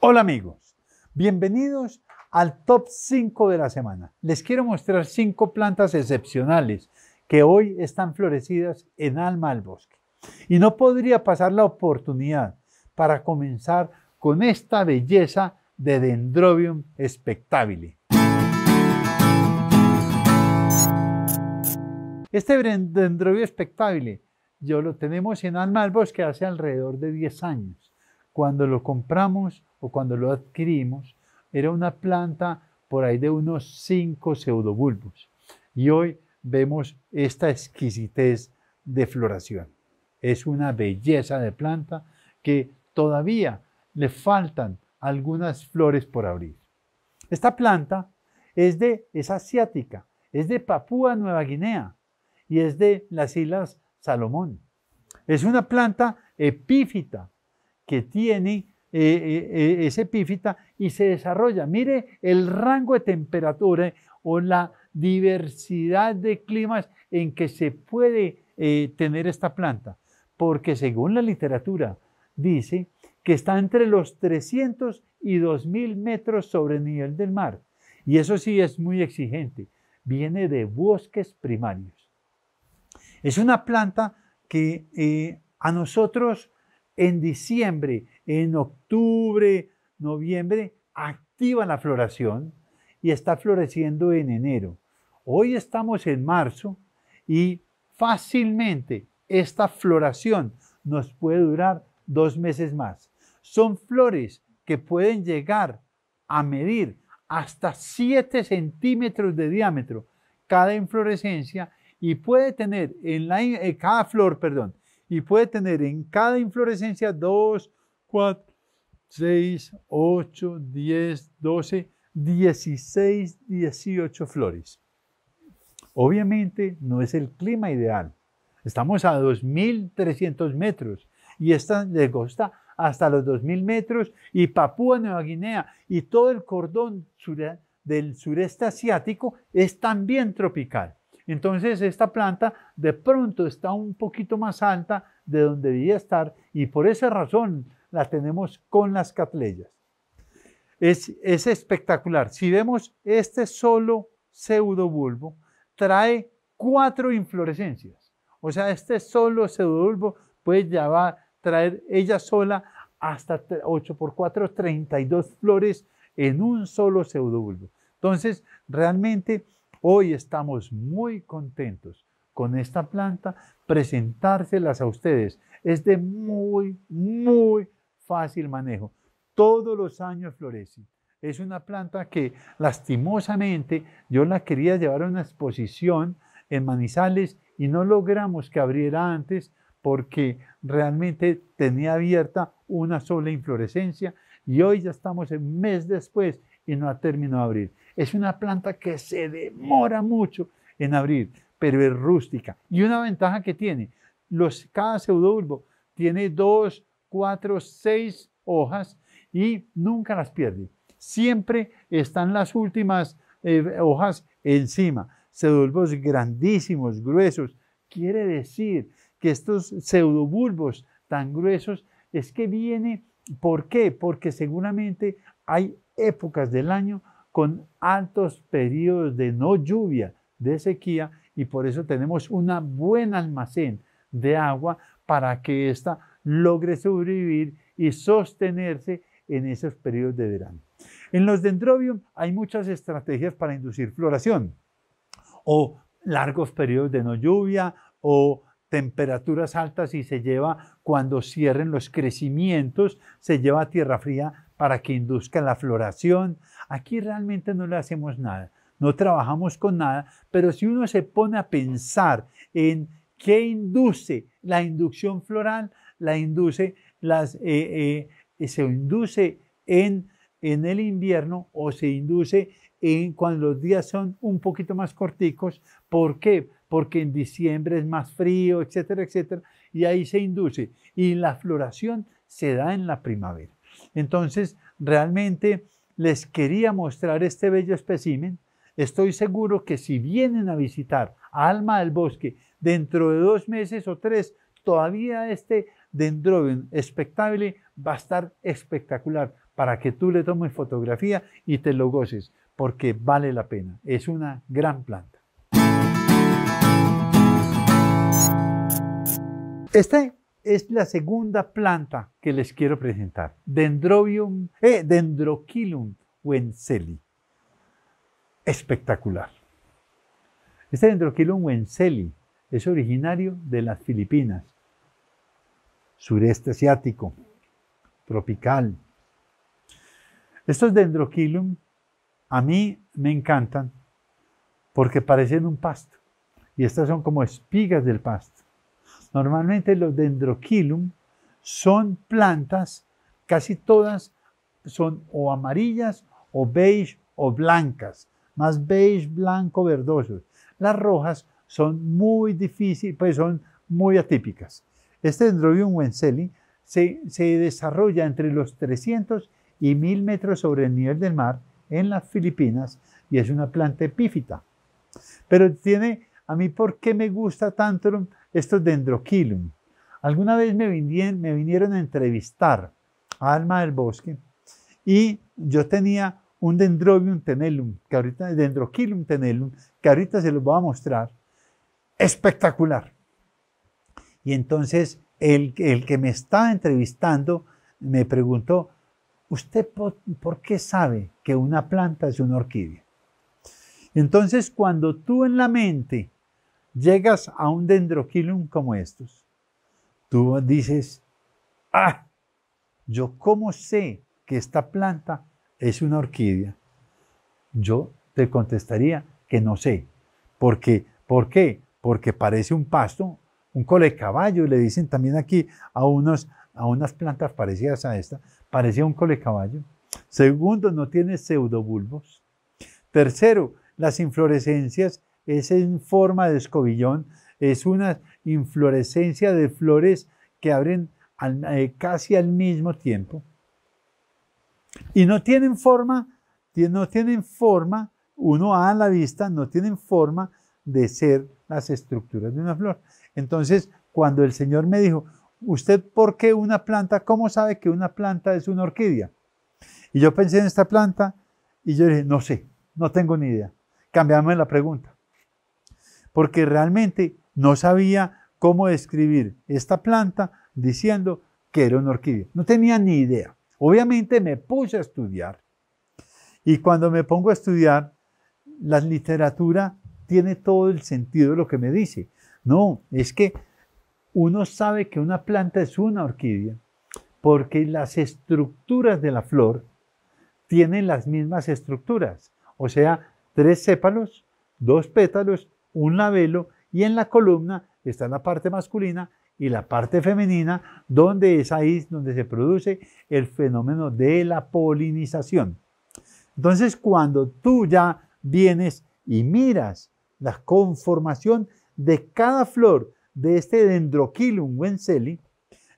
Hola amigos, bienvenidos al top 5 de la semana. Les quiero mostrar 5 plantas excepcionales que hoy están florecidas en Alma al Bosque. Y no podría pasar la oportunidad para comenzar con esta belleza de Dendrobium spectabile. Este Dendrobium spectabile yo lo tenemos en Alma al Bosque hace alrededor de 10 años. Cuando lo compramos o cuando lo adquirimos, era una planta por ahí de unos 5 pseudobulbos. Y hoy vemos esta exquisitez de floración. Es una belleza de planta que todavía le faltan algunas flores por abrir. Esta planta es de asiática, es de Papúa Nueva Guinea y es de las Islas Salomón. Es una planta epífita que tiene eh, eh, eh, es epífita y se desarrolla. Mire el rango de temperatura o la diversidad de climas en que se puede tener esta planta, porque según la literatura dice que está entre los 300 y 2.000 metros sobre el nivel del mar. Y eso sí es muy exigente. Viene de bosques primarios. Es una planta que eh, a nosotros en diciembre, en octubre, noviembre, activa la floración y está floreciendo en enero. Hoy estamos en marzo y fácilmente esta floración nos puede durar dos meses más. Son flores que pueden llegar a medir hasta 7 centímetros de diámetro cada inflorescencia y puede tener en la, eh, cada flor, perdón, y puede tener en cada inflorescencia 2, 4, 6, 8, 10, 12, 16, 18 flores. Obviamente no es el clima ideal. Estamos a 2.300 metros y esta le gusta hasta los 2.000 metros y Papúa Nueva Guinea y todo el cordón del sureste asiático es también tropical. Entonces esta planta de pronto está un poquito más alta de donde debía estar y por esa razón la tenemos con las catleyas. Es, es espectacular. Si vemos este solo pseudobulbo, trae cuatro inflorescencias. O sea, este solo pseudobulbo puede llevar, traer ella sola hasta 8 por 4, 32 flores en un solo pseudobulbo. Entonces, realmente hoy estamos muy contentos con esta planta, presentárselas a ustedes. Es de muy, muy fácil manejo. Todos los años florece. Es una planta que lastimosamente yo la quería llevar a una exposición en Manizales y no logramos que abriera antes porque realmente tenía abierta una sola inflorescencia y hoy ya estamos un mes después y no ha terminado de abrir. Es una planta que se demora mucho en abrir, pero es rústica. Y una ventaja que tiene, los, cada pseudobulbo tiene dos, cuatro, seis hojas y nunca las pierde. Siempre están las últimas eh, hojas encima. Pseudobulbos grandísimos, gruesos. Quiere decir que estos pseudobulbos tan gruesos es que viene, ¿por qué? Porque seguramente hay épocas del año con altos periodos de no lluvia, de sequía, y por eso tenemos una buen almacén de agua para que ésta logre sobrevivir y sostenerse en esos periodos de verano. En los dendrobium hay muchas estrategias para inducir floración, o largos periodos de no lluvia, o temperaturas altas y se lleva cuando cierren los crecimientos, se lleva a tierra fría para que induzca la floración. Aquí realmente no le hacemos nada, no trabajamos con nada, pero si uno se pone a pensar en qué induce la inducción floral, la induce las, eh, eh, se induce en, en el invierno o se induce en cuando los días son un poquito más corticos. ¿Por qué? porque en diciembre es más frío, etcétera, etcétera, y ahí se induce. Y la floración se da en la primavera. Entonces, realmente les quería mostrar este bello espécimen. Estoy seguro que si vienen a visitar Alma del Bosque dentro de dos meses o tres, todavía este dendrobium espectable va a estar espectacular para que tú le tomes fotografía y te lo goces, porque vale la pena. Es una gran planta. Esta es la segunda planta que les quiero presentar, Dendrobium, eh, Dendroquilum wenceli. Espectacular. Este Dendroquilum wenceli es originario de las Filipinas, sureste asiático, tropical. Estos dendroquilum a mí me encantan porque parecen un pasto y estas son como espigas del pasto. Normalmente los dendroquilum son plantas, casi todas son o amarillas o beige o blancas, más beige, blanco, verdosos. Las rojas son muy difíciles, pues son muy atípicas. Este dendrobium wenseli se, se, desarrolla entre los 300 y 1000 metros sobre el nivel del mar en las Filipinas y es una planta epífita. Pero tiene, a mí, ¿por qué me gusta tanto estos dendroquilum. Alguna vez me vinieron, a entrevistar Alma del Bosque y yo tenía un dendrobium tenelum... que ahorita, dendroquilum tenellum, que ahorita se los voy a mostrar, espectacular. Y entonces el, que me estaba entrevistando me preguntó, ¿usted por, por, qué sabe que una planta es una orquídea? Entonces, cuando tú en la mente llegas a un dendroquilum como estos, tú dices, ah, yo cómo sé que esta planta es una orquídea. Yo te contestaría que no sé, qué? ¿por qué? Porque parece un pasto, un colecaballo, y le dicen también aquí a, unos, a unas plantas parecidas a esta, parecía un caballo. Segundo, no tiene pseudobulbos. Tercero, las inflorescencias es en forma de escobillón, es una inflorescencia de flores que abren eh, casi al mismo tiempo. Y no tienen forma, no tienen forma, uno a la vista, no tienen forma de ser las estructuras de una flor. Entonces, cuando el Señor me dijo, ¿usted por qué una planta? ¿Cómo sabe que una planta es una orquídea? Y yo pensé en esta planta y yo dije, no sé, no tengo ni idea. Cambiamos la pregunta porque realmente no sabía cómo describir esta planta diciendo que era una orquídea. No tenía ni idea. Obviamente me puse a estudiar y cuando me pongo a estudiar, la literatura tiene todo el sentido de lo que me dice. No, es que uno sabe que una planta es una orquídea porque las estructuras de la flor tienen las mismas estructuras, o sea, tres sépalos, dos pétalos un labelo y en la columna está la parte masculina y la parte femenina, donde es ahí donde se produce el fenómeno de la polinización. Entonces, cuando tú ya vienes y miras la conformación de cada flor de este dendroquilum wenseli,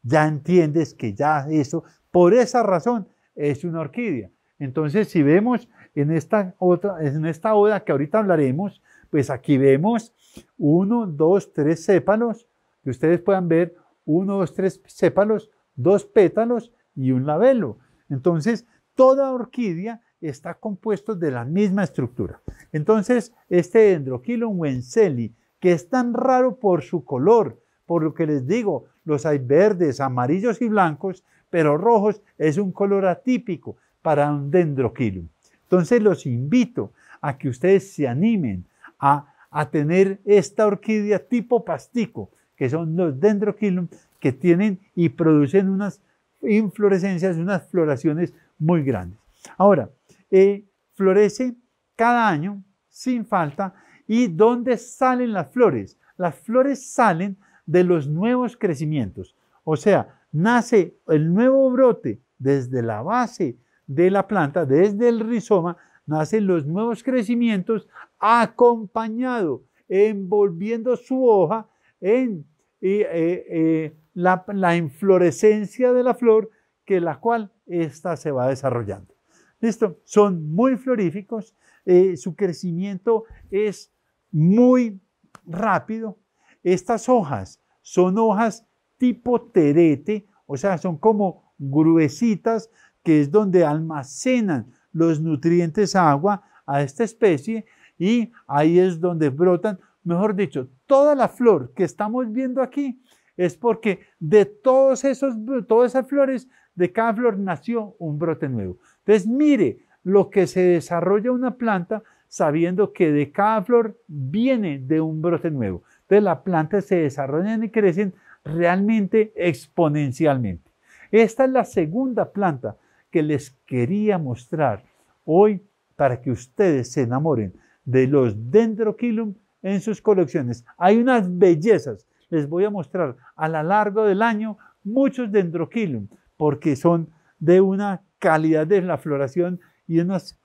ya entiendes que ya eso, por esa razón, es una orquídea. Entonces, si vemos en esta, otra, en esta oda que ahorita hablaremos, pues aquí vemos uno, dos, tres sépalos, que ustedes puedan ver uno, dos, tres sépalos, dos pétalos y un labelo. Entonces, toda orquídea está compuesta de la misma estructura. Entonces, este dendroquilum wenceli, que es tan raro por su color, por lo que les digo, los hay verdes, amarillos y blancos, pero rojos es un color atípico para un dendroquilum. Entonces los invito a que ustedes se animen a, tener esta orquídea tipo pastico, que son los dendroquilum, que tienen y producen unas inflorescencias, unas floraciones muy grandes. Ahora, eh, florece cada año sin falta. ¿Y dónde salen las flores? Las flores salen de los nuevos crecimientos. O sea, nace el nuevo brote desde la base de la planta, desde el rizoma, nacen los nuevos crecimientos acompañado, envolviendo su hoja en eh, eh, la, inflorescencia de la flor, que la cual ésta se va desarrollando. ¿Listo? Son muy floríficos, eh, su crecimiento es muy rápido. Estas hojas son hojas tipo terete, o sea, son como gruesitas, que es donde almacenan los nutrientes agua a esta especie y ahí es donde brotan, mejor dicho, toda la flor que estamos viendo aquí es porque de todos esos, todas esas flores, de cada flor nació un brote nuevo. Entonces mire lo que se desarrolla una planta sabiendo que de cada flor viene de un brote nuevo. Entonces la planta se desarrollan y crecen realmente exponencialmente. Esta es la segunda planta que les quería mostrar hoy para que ustedes se enamoren de los dendroquilum en sus colecciones. Hay unas bellezas. Les voy a mostrar a lo largo del año muchos dendroquilum porque son de una calidad de la floración y es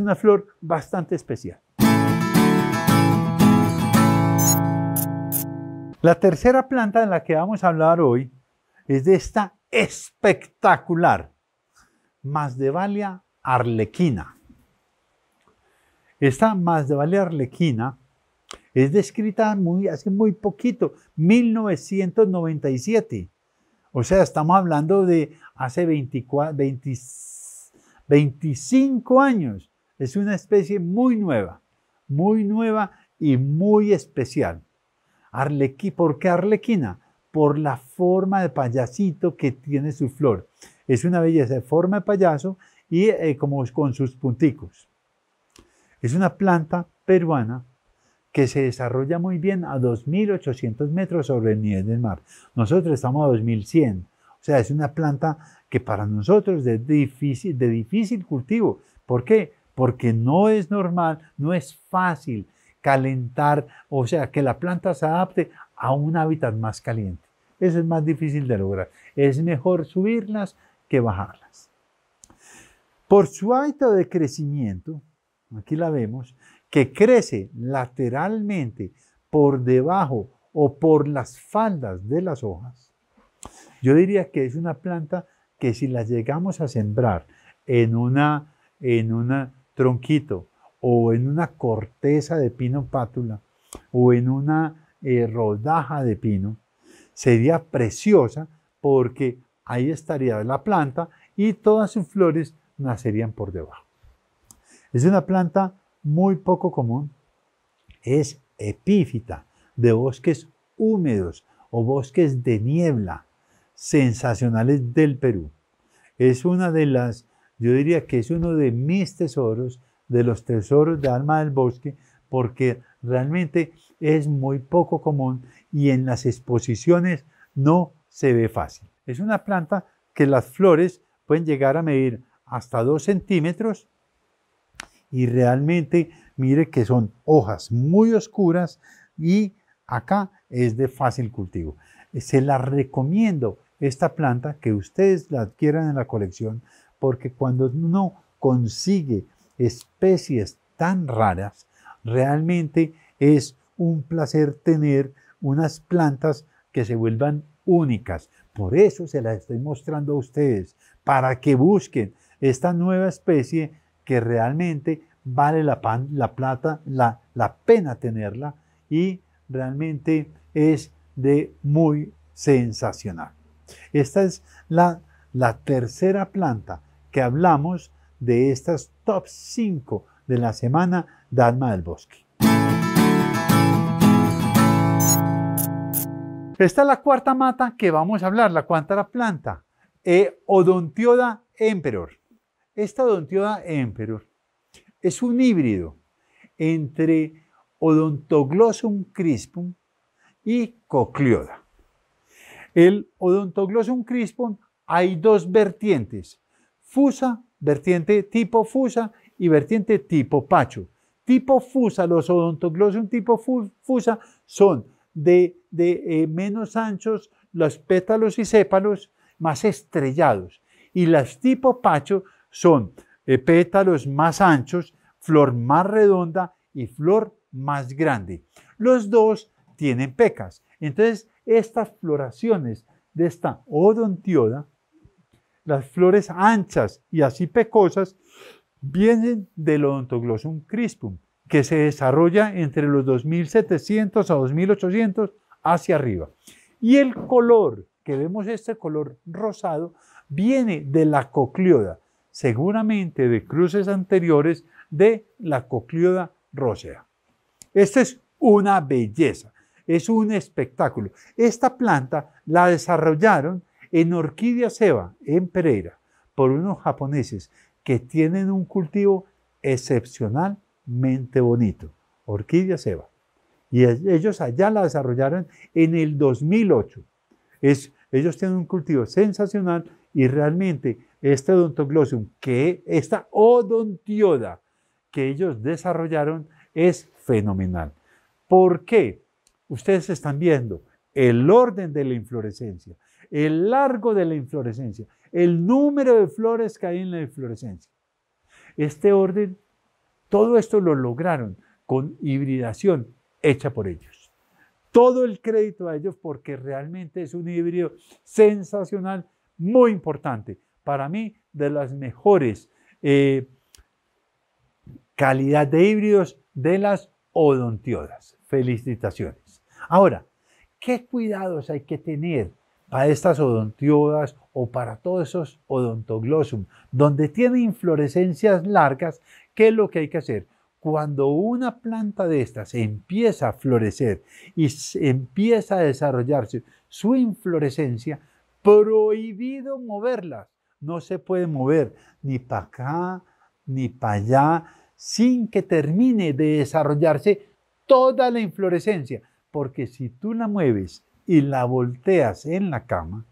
una flor bastante especial. La tercera planta de la que vamos a hablar hoy es de esta espectacular Masdevalia arlequina. Esta Masdevalia arlequina es descrita muy, hace muy poquito, 1997. O sea, estamos hablando de hace 24, 25 años. Es una especie muy nueva, muy nueva y muy especial. ¿Por qué arlequina? Por la forma de payasito que tiene su flor. Es una belleza de forma de payaso y eh, como con sus punticos. Es una planta peruana que se desarrolla muy bien a 2.800 metros sobre el nivel del mar. Nosotros estamos a 2.100. O sea, es una planta que para nosotros es difícil, de difícil cultivo. ¿Por qué? Porque no es normal, no es fácil calentar, o sea, que la planta se adapte a un hábitat más caliente. Eso es más difícil de lograr. Es mejor subirlas que bajarlas. Por su hábito de crecimiento, aquí la vemos, que crece lateralmente por debajo o por las faldas de las hojas, yo diría que es una planta que si la llegamos a sembrar en una en un tronquito o en una corteza de pino pátula o en una eh, rodaja de pino, sería preciosa porque ahí estaría la planta y todas sus flores nacerían por debajo. Es una planta muy poco común, es epífita de bosques húmedos o bosques de niebla sensacionales del Perú. Es una de las, yo diría que es uno de mis tesoros, de los tesoros de alma del bosque, porque realmente es muy poco común y en las exposiciones no se ve fácil. Es una planta que las flores pueden llegar a medir hasta 2 centímetros y realmente mire que son hojas muy oscuras y acá es de fácil cultivo. Se la recomiendo esta planta que ustedes la adquieran en la colección porque cuando uno consigue especies tan raras, realmente es un placer tener unas plantas que se vuelvan únicas. Por eso se la estoy mostrando a ustedes, para que busquen esta nueva especie que realmente vale la, plata, la, la pena tenerla y realmente es de muy sensacional. Esta es la, la tercera planta que hablamos de estas top 5 de la semana Dalma del Bosque. Esta es la cuarta mata que vamos a hablar, la cuarta planta, e Odontioda emperor. Esta Odontioda emperor es un híbrido entre Odontoglossum crispum y Coclioda. El Odontoglossum crispum hay dos vertientes, fusa, vertiente tipo fusa y vertiente tipo pacho. Tipo fusa, los odontoglossum tipo fusa son de, eh, menos anchos los pétalos y sépalos, más estrellados. Y las tipo pacho son eh, pétalos más anchos, flor más redonda y flor más grande. Los dos tienen pecas. Entonces, estas floraciones de esta odontioda, las flores anchas y así pecosas, vienen del odontoglossum crispum, que se desarrolla entre los 2700 a 2800 hacia arriba. Y el color, que vemos este color rosado, viene de la cocleoda, seguramente de cruces anteriores de la coclioda rosea. Esta es una belleza, es un espectáculo. Esta planta la desarrollaron en Orquídea Seba, en Pereira, por unos japoneses que tienen un cultivo excepcional Mente Bonito, Orquídea Seba. Y ellos allá la desarrollaron en el 2008. Es, ellos tienen un cultivo sensacional y realmente este odontoglossum, que esta odontioda que ellos desarrollaron es fenomenal. ¿Por qué? Ustedes están viendo el orden de la inflorescencia, el largo de la inflorescencia, el número de flores que hay en la inflorescencia. Este orden todo esto lo lograron con hibridación hecha por ellos. Todo el crédito a ellos porque realmente es un híbrido sensacional, muy importante. Para mí, de las mejores eh, calidad de híbridos de las odontiodas. Felicitaciones. Ahora, ¿qué cuidados hay que tener para estas odontiodas o para todos esos odontoglossum, donde tiene inflorescencias largas, ¿qué es lo que hay que hacer? Cuando una planta de estas empieza a florecer y empieza a desarrollarse su inflorescencia, prohibido moverlas. No se puede mover ni para acá ni para allá sin que termine de desarrollarse toda la inflorescencia, porque si tú la mueves y la volteas en la cama,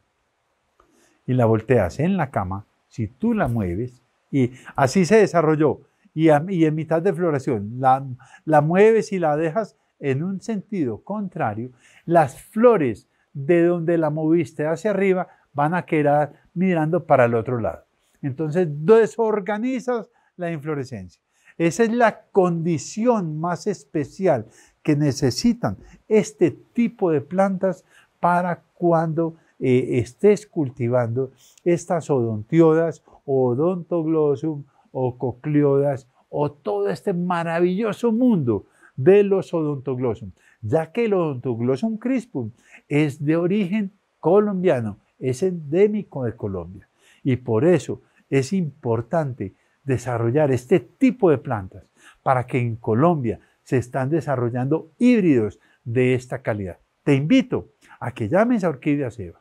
y la volteas en la cama, si tú la mueves, y así se desarrolló, y, en mitad de floración, la, la mueves y la dejas en un sentido contrario, las flores de donde la moviste hacia arriba van a quedar mirando para el otro lado. Entonces desorganizas la inflorescencia. Esa es la condición más especial que necesitan este tipo de plantas para cuando eh, estés cultivando estas odontiodas, odontoglossum o cocleodas, o todo este maravilloso mundo de los odontoglossum, ya que el odontoglossum crispum es de origen colombiano, es endémico de Colombia y por eso es importante desarrollar este tipo de plantas para que en Colombia se están desarrollando híbridos de esta calidad. Te invito a que llames a Orquídea Seba.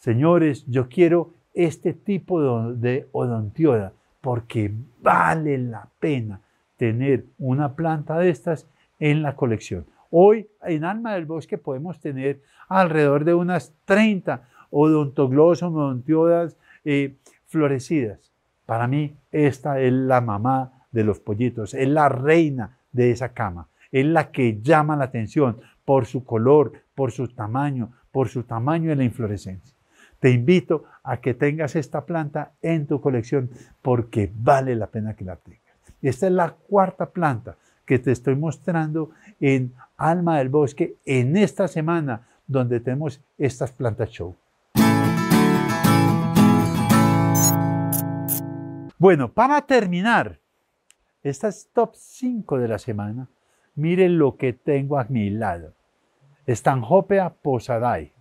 Señores, yo quiero este tipo de odontioda porque vale la pena tener una planta de estas en la colección. Hoy en Alma del Bosque podemos tener alrededor de unas 30 odontoglossum odontiodas eh, florecidas. Para mí, esta es la mamá de los pollitos, es la reina de esa cama, es la que llama la atención por su color, por su tamaño, por su tamaño en la inflorescencia. Te invito a que tengas esta planta en tu colección porque vale la pena que la tengas. Esta es la cuarta planta que te estoy mostrando en Alma del Bosque en esta semana donde tenemos estas plantas show. Bueno, para terminar, esta es top 5 de la semana. Miren lo que tengo a mi lado. Estanjopea posadae,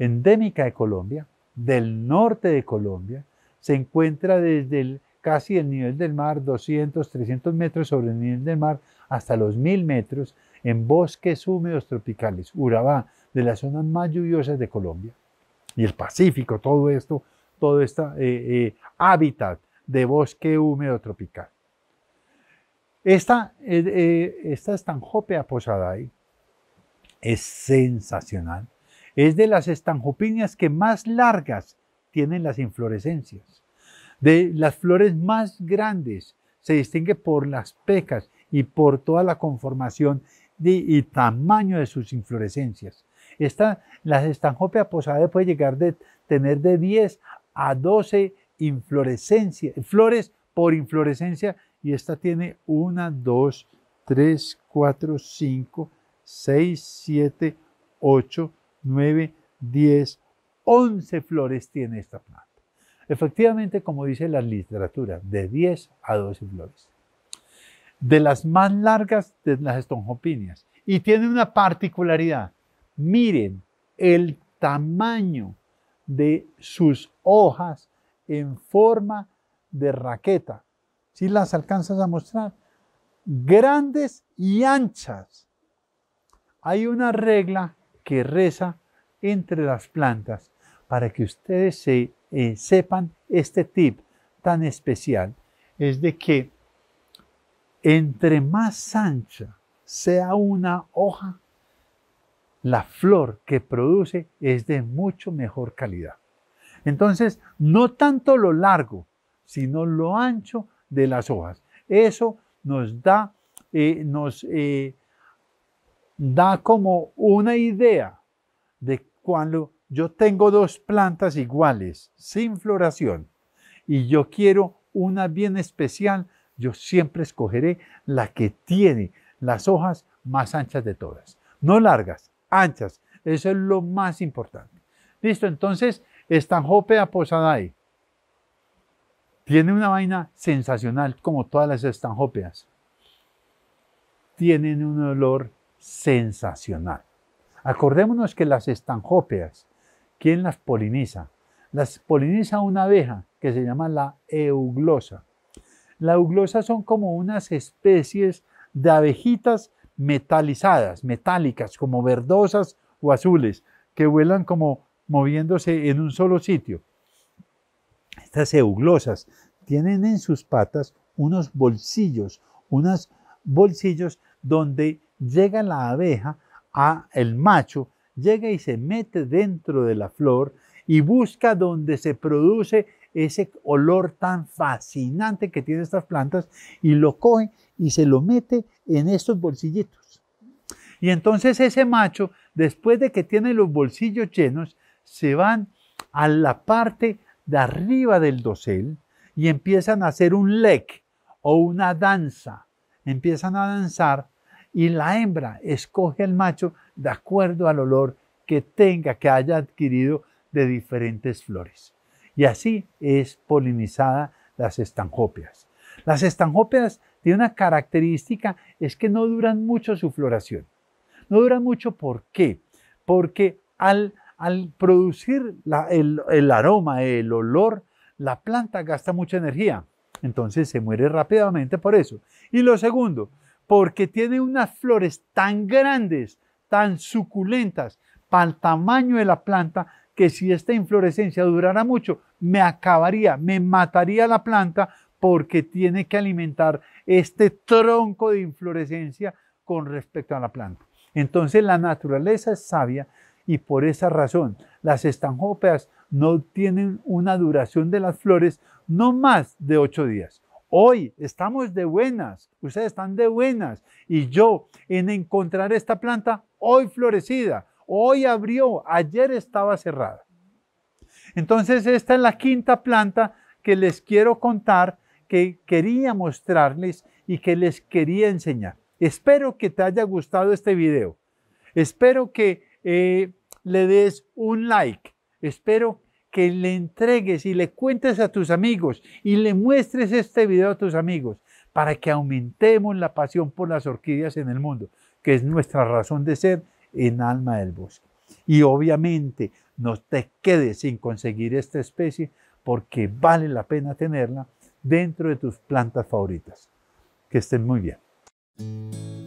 endémica de Colombia, del norte de Colombia, se encuentra desde casi el nivel del mar, 200, 300 metros sobre el nivel del mar, hasta los 1000 metros, en bosques húmedos tropicales, Urabá, de las zonas más lluviosas de Colombia, y el Pacífico, todo esto, todo este hábitat de bosque húmedo tropical. Esta, eh, eh esta estanjopea es sensacional. Es de las estanjopinias que más largas tienen las inflorescencias. De las flores más grandes se distingue por las pecas y por toda la conformación y tamaño de sus inflorescencias. Esta, las estanjopea posadae puede llegar de tener de 10 a 12 inflorescencias, flores por inflorescencia y esta tiene 1, 2, 3, 4, 5, 6, 7, 8, 9, 10, 11 flores tiene esta planta. Efectivamente, como dice la literatura, de 10 a 12 flores. De las más largas de las estonjopinias. Y tiene una particularidad. Miren el tamaño de sus hojas en forma de raqueta si las alcanzas a mostrar, grandes y anchas. Hay una regla que reza entre las plantas para que ustedes se, eh, sepan este tip tan especial. Es de que entre más ancha sea una hoja, la flor que produce es de mucho mejor calidad. Entonces, no tanto lo largo, sino lo ancho de las hojas. Eso nos da, eh, nos eh, da como una idea de cuando yo tengo dos plantas iguales, sin floración, y yo quiero una bien especial, yo siempre escogeré la que tiene las hojas más anchas de todas. No largas, anchas. Eso es lo más importante. Listo, entonces, posada posadae tiene una vaina sensacional como todas las estanjopeas. Tienen un olor sensacional. Acordémonos que las estanjopeas, ¿quién las poliniza? Las poliniza una abeja que se llama la euglosa. Las euglosa son como unas especies de abejitas metalizadas, metálicas, como verdosas o azules, que vuelan como moviéndose en un solo sitio. Estas euglosas tienen en sus patas unos bolsillos, unos bolsillos donde llega la abeja a el macho, llega y se mete dentro de la flor y busca donde se produce ese olor tan fascinante que tienen estas plantas y lo coge y se lo mete en estos bolsillitos. Y entonces ese macho, después de que tiene los bolsillos llenos, se van a la parte de arriba del dosel y empiezan a hacer un lek o una danza. Empiezan a danzar y la hembra escoge al macho de acuerdo al olor que tenga, que haya adquirido de diferentes flores. Y así es polinizada las estanjopias. Las estanjopias tienen una característica, es que no duran mucho su floración. No duran mucho, ¿por qué? Porque al al producir el, el aroma, el olor, la planta gasta mucha energía. Entonces se muere rápidamente por eso. Y lo segundo, porque tiene unas flores tan grandes, tan suculentas, para el tamaño de la planta, que si esta inflorescencia durara mucho, me acabaría, me mataría la planta porque tiene que alimentar este tronco de inflorescencia con respecto a la planta. Entonces la naturaleza es sabia y por esa razón las estanjópeas no tienen una duración de las flores no más de ocho días. Hoy estamos de buenas, ustedes están de buenas y yo en encontrar esta planta hoy florecida, hoy abrió, ayer estaba cerrada. Entonces esta es la quinta planta que les quiero contar, que quería mostrarles y que les quería enseñar. Espero que te haya gustado este video. Espero que eh, le des un like. Espero que le entregues y le cuentes a tus amigos y le muestres este video a tus amigos para que aumentemos la pasión por las orquídeas en el mundo, que es nuestra razón de ser en Alma del Bosque. Y obviamente no te quedes sin conseguir esta especie porque vale la pena tenerla dentro de tus plantas favoritas. Que estén muy bien.